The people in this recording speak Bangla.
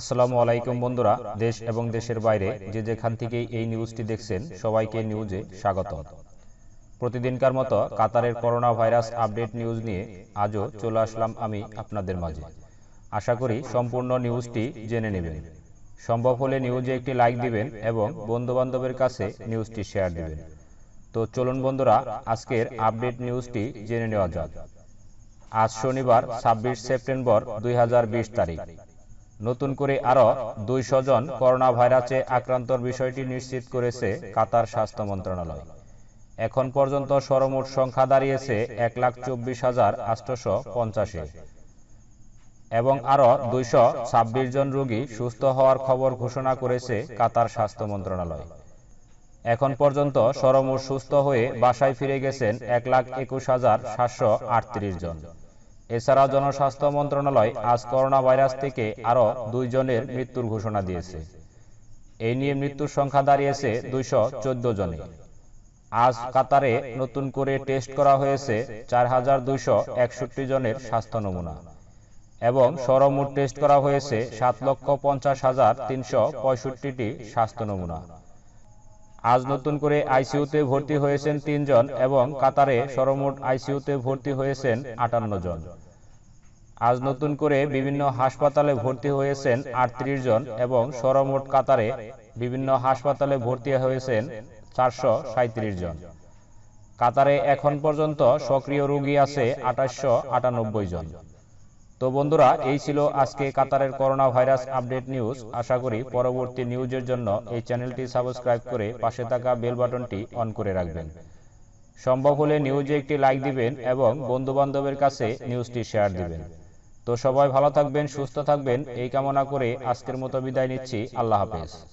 আসসালামু আলাইকুম বন্ধুরা দেশ এবং দেশের বাইরে যে যেখান থেকে এই নিউজটি দেখছেন সবাইকে নিউজে স্বাগত প্রতিদিনকার মতো কাতারের করোনা ভাইরাস আপডেট নিউজ নিয়ে আজও চলে আসলাম আমি আপনাদের মাঝে আশা করি সম্পূর্ণ নিউজটি জেনে নেবেন সম্ভব হলে নিউজে একটি লাইক দিবেন এবং বন্ধুবান্ধবের কাছে নিউজটি শেয়ার দিবেন তো চলুন বন্ধুরা আজকের আপডেট নিউজটি জেনে নেওয়া যাক আজ শনিবার ছাব্বিশ সেপ্টেম্বর দুই তারিখ নতুন করে আরও দুইশো জন করোনা ভাইরাসে আক্রান্তর বিষয়টি নিশ্চিত করেছে কাতার স্বাস্থ্য মন্ত্রণালয় এখন পর্যন্ত সর্বমোট সংখ্যা দাঁড়িয়েছে এক লাখ চব্বিশ হাজার আটশো পঞ্চাশে এবং আরও দুইশো ছাব্বিশ জন রোগী সুস্থ হওয়ার খবর ঘোষণা করেছে কাতার স্বাস্থ্য মন্ত্রণালয় এখন পর্যন্ত সর্বমোট সুস্থ হয়ে বাসায় ফিরে গেছেন এক লাখ একুশ হাজার সাতশো আটত্রিশ জন এছাড়া জনস্বাস্থ্য মন্ত্রণালয় আজ করোনা ভাইরাস থেকে আরও দুইজনের মৃত্যুর ঘোষণা দিয়েছে এই নিয়ে মৃত্যুর সংখ্যা দাঁড়িয়েছে দুইশো চোদ্দ জনে আজ কাতারে নতুন করে টেস্ট করা হয়েছে চার হাজার দুইশো একষট্টি জনের স্বাস্থ্য নমুনা এবং সরমোট টেস্ট করা হয়েছে সাত লক্ষ পঞ্চাশ হাজার তিনশো পঁয়ষট্টিটি স্বাস্থ্য নমুনা আজ নতুন করে আইসিইউতে ভর্তি হয়েছেন তিনজন এবং কাতারে সরমোট আইসিইউতে ভর্তি হয়েছেন আটান্ন জন আজ নতুন করে বিভিন্ন হাসপাতালে ভর্তি হয়েছেন আটত্রিশ জন এবং সরমোট কাতারে বিভিন্ন হাসপাতালে ভর্তি হয়েছেন চারশো জন কাতারে এখন পর্যন্ত সক্রিয় রোগী আছে আঠাশশো জন তো বন্ধুরা এই ছিল আজকে কাতারের করোনা ভাইরাস আপডেট নিউজ আশা করি পরবর্তী নিউজের জন্য এই চ্যানেলটি সাবস্ক্রাইব করে পাশে থাকা বেল বাটনটি অন করে রাখবেন সম্ভব হলে নিউজে একটি লাইক দিবেন এবং বন্ধু বান্ধবের কাছে নিউজটি শেয়ার দিবেন তো সবাই ভালো থাকবেন সুস্থ থাকবেন এই কামনা করে আজকের মতো বিদায় নিচ্ছি আল্লাহ হাফেজ